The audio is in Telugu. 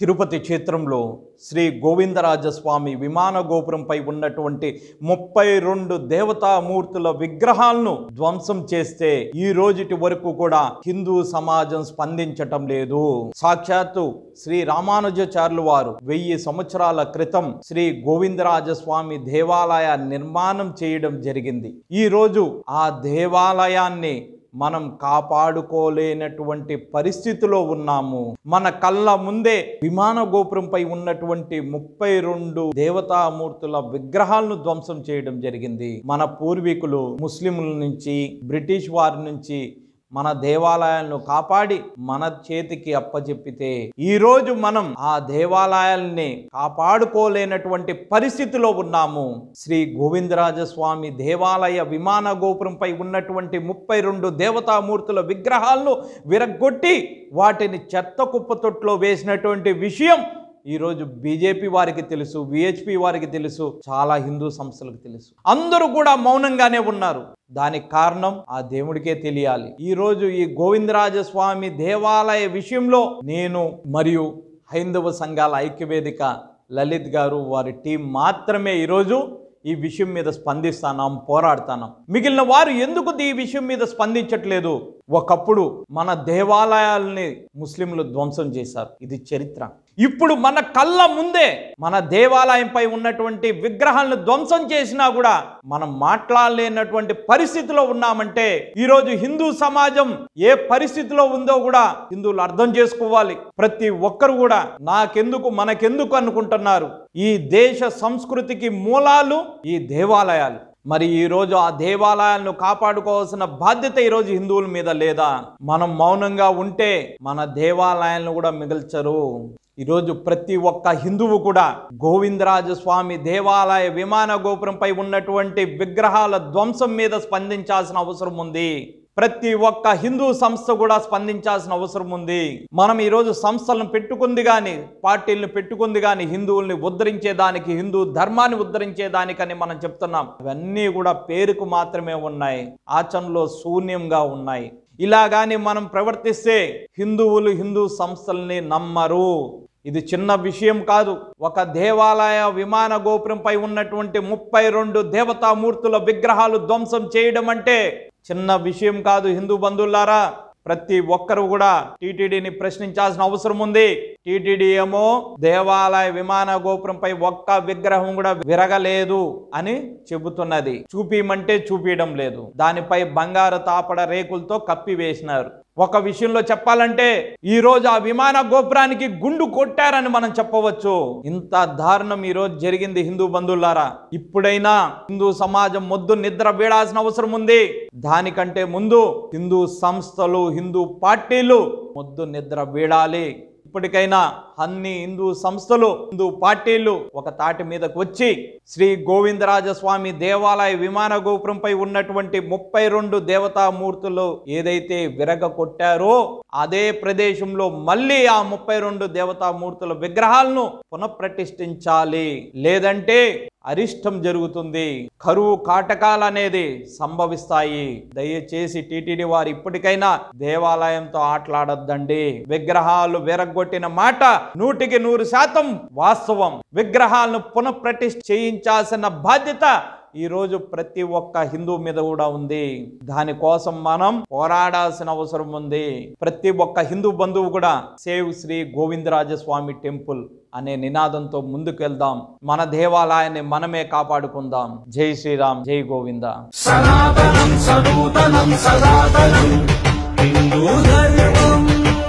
తిరుపతి క్షేత్రంలో శ్రీ గోవిందరాజస్వామి విమాన గోపురంపై ఉన్నటువంటి ముప్పై రెండు దేవతామూర్తుల విగ్రహాలను ధ్వంసం చేస్తే ఈ రోజుటి వరకు కూడా హిందూ సమాజం స్పందించటం లేదు సాక్షాత్తు శ్రీ రామానుజాచార్యులు వారు వెయ్యి సంవత్సరాల క్రితం శ్రీ గోవిందరాజస్వామి దేవాలయ నిర్మాణం చేయడం జరిగింది ఈ రోజు ఆ దేవాలయాన్ని మనం కాపాడుకోలేనటువంటి పరిస్థితిలో ఉన్నాము మన కళ్ళ ముందే విమాన గోపురంపై ఉన్నటువంటి ముప్పై రెండు దేవతామూర్తుల విగ్రహాలను ధ్వంసం చేయడం జరిగింది మన పూర్వీకులు ముస్లింల నుంచి బ్రిటిష్ వారి నుంచి మన దేవాలయాలను కాపాడి మన చేతికి అప్పచెప్పితే ఈరోజు మనం ఆ దేవాలయాల్ని కాపాడుకోలేనటువంటి పరిస్థితిలో ఉన్నాము శ్రీ గోవిందరాజస్వామి దేవాలయ విమాన గోపురంపై ఉన్నటువంటి ముప్పై రెండు దేవతామూర్తుల విగ్రహాలను విరగ్గొట్టి వాటిని చెత్త కుప్పతొట్లో వేసినటువంటి విషయం ఈరోజు బీజేపీ వారికి తెలుసు విహెచ్పి వారికి తెలుసు చాలా హిందూ సంస్థలకు తెలుసు అందరూ కూడా మౌనంగానే ఉన్నారు దానికి కారణం ఆ దేవుడికే తెలియాలి ఈరోజు ఈ గోవిందరాజస్వామి దేవాలయ విషయంలో నేను మరియు హైందవ సంఘాల ఐక్యవేదిక లలిత్ గారు వారి టీం మాత్రమే ఈరోజు ఈ విషయం మీద స్పందిస్తానాం పోరాడుతున్నాం మిగిలిన వారు ఎందుకు ఈ విషయం మీద స్పందించట్లేదు ఒకప్పుడు మన దేవాలయాల్ని ముస్లింలు ధ్వంసం చేశారు ఇది చరిత్ర ఇప్పుడు మన కళ్ళ ముందే మన దేవాలయంపై ఉన్నటువంటి విగ్రహాలను ధ్వంసం చేసినా కూడా మనం మాట్లాడలేనటువంటి పరిస్థితిలో ఉన్నామంటే ఈరోజు హిందూ సమాజం ఏ పరిస్థితిలో ఉందో కూడా హిందువులు అర్థం చేసుకోవాలి ప్రతి ఒక్కరు కూడా నాకెందుకు మనకెందుకు అనుకుంటున్నారు ఈ దేశ సంస్కృతికి మూలాలు ఈ దేవాలయాలు మరి ఈరోజు ఆ దేవాలయాలను కాపాడుకోవాల్సిన బాధ్యత ఈరోజు హిందువుల మీద లేదా మనం మౌనంగా ఉంటే మన దేవాలయాలను కూడా మిగిల్చరు ఈరోజు ప్రతి ఒక్క హిందువు కూడా గోవిందరాజస్వామి దేవాలయ విమాన గోపురంపై ఉన్నటువంటి విగ్రహాల ధ్వంసం మీద స్పందించాల్సిన అవసరం ఉంది ప్రతి ఒక్క హిందూ సంస్థ కూడా స్పందించాల్సిన అవసరం ఉంది మనం ఈరోజు సంస్థలను పెట్టుకుంది కానీ పార్టీలను పెట్టుకుంది కానీ హిందువుల్ని ఉద్ధరించేదానికి హిందూ ధర్మాన్ని ఉద్ధరించేదానికని మనం చెప్తున్నాం ఇవన్నీ కూడా పేరుకు మాత్రమే ఉన్నాయి ఆచరణలో శూన్యంగా ఉన్నాయి ఇలా కానీ మనం ప్రవర్తిస్తే హిందువులు హిందూ సంస్థల్ని నమ్మరు ఇది చిన్న విషయం కాదు ఒక దేవాలయ విమాన గోపురంపై ఉన్నటువంటి ముప్పై రెండు దేవతామూర్తుల విగ్రహాలు ధ్వంసం చేయడం అంటే చిన్న విషయం కాదు హిందూ బంధువులారా ప్రతి ఒక్కరు కూడా టీటీడీని ప్రశ్నించాల్సిన అవసరం ఉంది టీటీడీ ఏమో దేవాలయ విమాన గోపురంపై ఒక్క విగ్రహం కూడా విరగలేదు అని చెబుతున్నది చూపిమంటే చూపించడం లేదు దానిపై బంగారు తాపడ రేకులతో కప్పి వేసినారు ఒక విషయంలో చెప్పాలంటే ఈరోజు ఆ విమాన గోపురానికి గుండు కొట్టారని మనం చెప్పవచ్చు ఇంత దారుణం ఈరోజు జరిగింది హిందూ బంధువులారా ఇప్పుడైనా హిందూ సమాజం మొద్దు నిద్ర వేడాల్సిన అవసరం ఉంది దానికంటే ముందు హిందూ సంస్థలు హిందూ పార్టీలు మొద్దు నిద్ర వీడాలి ఇప్పటికైనా అన్ని హిందూ సంస్థలు హిందూ పార్టీలు ఒక తాటి మీదకు వచ్చి శ్రీ గోవిందరాజస్వామి దేవాలయ విమాన గోపురంపై ఉన్నటువంటి ముప్పై రెండు దేవతామూర్తులు ఏదైతే విరగ కొట్టారో అదే ప్రదేశంలో మళ్ళీ ఆ ముప్పై రెండు దేవతామూర్తుల విగ్రహాలను పునఃప్రతిష్ఠించాలి లేదంటే అరిష్టం జరుగుతుంది కరువు కాటకాలు అనేది సంభవిస్తాయి దయచేసి టీటీడీ వారు ఇప్పటికైనా దేవాలయంతో ఆటలాడొద్దండి విగ్రహాలు విరగొట్టిన మాట నూటికి నూరు శాతం వాస్తవం విగ్రహాలను పునఃప్రతిష్ఠ చేయించాల్సిన బాధ్యత ఈ రోజు ప్రతి ఒక్క హిందూ మీద కూడా ఉంది దానికోసం మనం పోరాడాల్సిన అవసరం ఉంది ప్రతి ఒక్క హిందూ బంధువు కూడా సేవ్ శ్రీ గోవిందరాజస్వామి టెంపుల్ అనే నినాదంతో ముందుకెళ్దాం మన దేవాలయాన్ని మనమే కాపాడుకుందాం జై శ్రీరామ్ జై గోవింద సనాతనం సనూతనం సనాతనం హిందూ ధర్మ